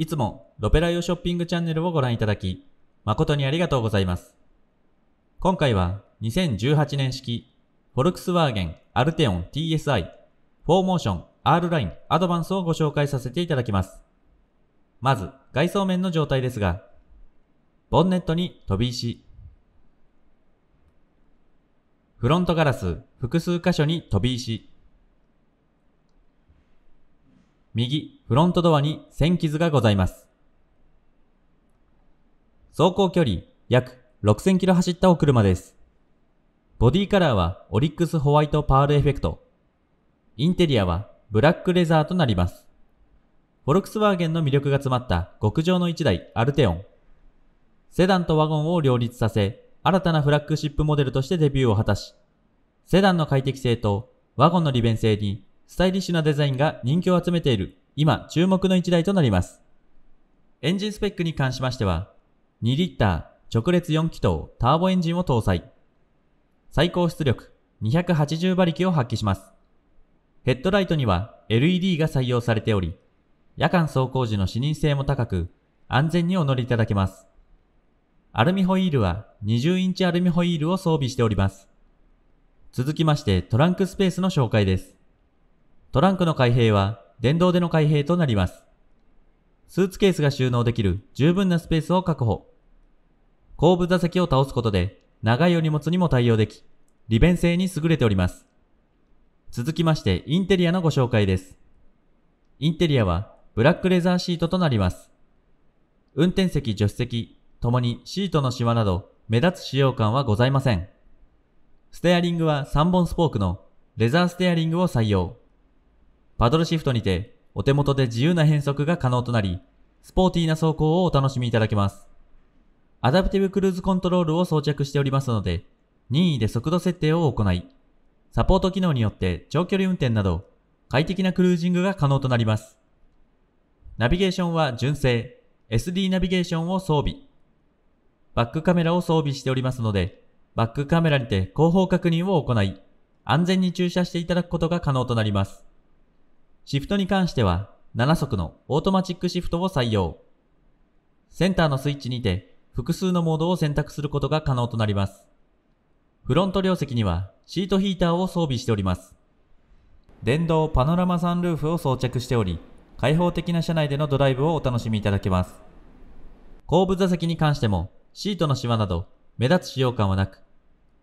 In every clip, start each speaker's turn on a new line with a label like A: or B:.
A: いつもロペライオショッピングチャンネルをご覧いただき、誠にありがとうございます。今回は2018年式フォルクスワーゲンアルテオン TSI フォーモーション R ラインアドバンスをご紹介させていただきます。まず外装面の状態ですが、ボンネットに飛び石、フロントガラス複数箇所に飛び石、右フロントドアに線傷がございます。走行距離約6000キロ走ったお車です。ボディカラーはオリックスホワイトパールエフェクト。インテリアはブラックレザーとなります。フォルクスワーゲンの魅力が詰まった極上の1台アルテオン。セダンとワゴンを両立させ、新たなフラッグシップモデルとしてデビューを果たし、セダンの快適性とワゴンの利便性にスタイリッシュなデザインが人気を集めている、今注目の一台となります。エンジンスペックに関しましては、2リッター直列4気筒ターボエンジンを搭載。最高出力280馬力を発揮します。ヘッドライトには LED が採用されており、夜間走行時の視認性も高く、安全にお乗りいただけます。アルミホイールは20インチアルミホイールを装備しております。続きましてトランクスペースの紹介です。トランクの開閉は電動での開閉となります。スーツケースが収納できる十分なスペースを確保。後部座席を倒すことで長いお荷物にも対応でき、利便性に優れております。続きましてインテリアのご紹介です。インテリアはブラックレザーシートとなります。運転席、助手席、ともにシートのシワなど目立つ使用感はございません。ステアリングは3本スポークのレザーステアリングを採用。パドルシフトにて、お手元で自由な変速が可能となり、スポーティーな走行をお楽しみいただけます。アダプティブクルーズコントロールを装着しておりますので、任意で速度設定を行い、サポート機能によって長距離運転など、快適なクルージングが可能となります。ナビゲーションは純正、SD ナビゲーションを装備。バックカメラを装備しておりますので、バックカメラにて後方確認を行い、安全に駐車していただくことが可能となります。シフトに関しては7速のオートマチックシフトを採用。センターのスイッチにて複数のモードを選択することが可能となります。フロント両席にはシートヒーターを装備しております。電動パノラマサンルーフを装着しており、開放的な車内でのドライブをお楽しみいただけます。後部座席に関しても、シートのシワなど目立つ使用感はなく、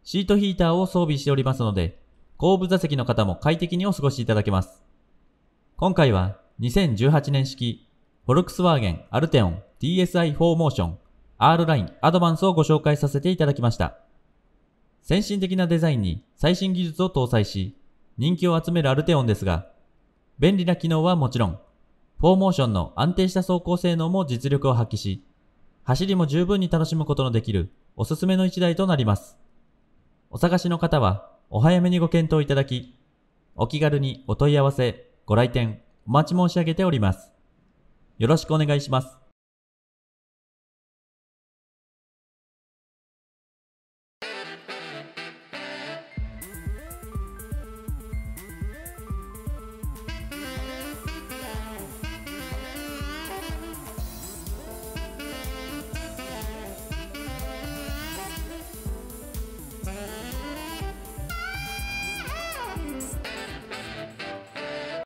A: シートヒーターを装備しておりますので、後部座席の方も快適にお過ごしいただけます。今回は2018年式フォルクスワーゲンアルテオン DSi4 モーション R ラインアドバンスをご紹介させていただきました。先進的なデザインに最新技術を搭載し、人気を集めるアルテオンですが、便利な機能はもちろん、4モーションの安定した走行性能も実力を発揮し、走りも十分に楽しむことのできるおすすめの一台となります。お探しの方はお早めにご検討いただき、お気軽にお問い合わせご来店お待ち申し上げております。よろしくお願いします。